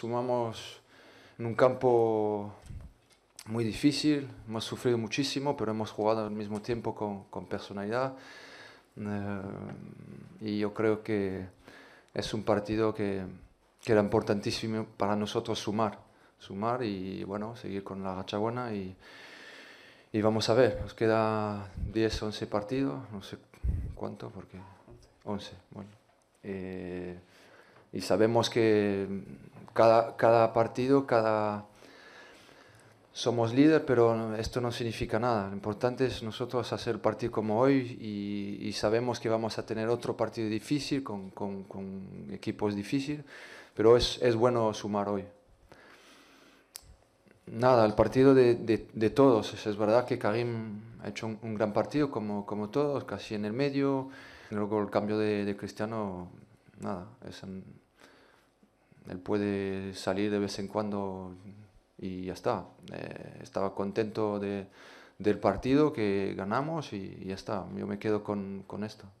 sumamos en un campo muy difícil, hemos sufrido muchísimo, pero hemos jugado al mismo tiempo con, con personalidad. Eh, y yo creo que es un partido que, era importantísimo para nosotros sumar, sumar y bueno, seguir con la racha buena y, vamos a ver, nos queda 10, 11 partidos, no sé cuánto, porque 11, bueno. Eh, y sabemos que cada, partido, cada... Somos líder, pero esto no significa nada. Lo importante es nosotros hacer el partido como hoy y, sabemos que vamos a tener otro partido difícil con, equipos difíciles, pero es, bueno sumar hoy. Nada, el partido de, todos. Es verdad que Karim ha hecho un, gran partido, como, como todos, casi en el medio. Luego el cambio de, Cristiano, nada, es él puede salir de vez en cuando y ya está. Eh, estaba contento del partido que ganamos y, ya está. Yo me quedo con esto.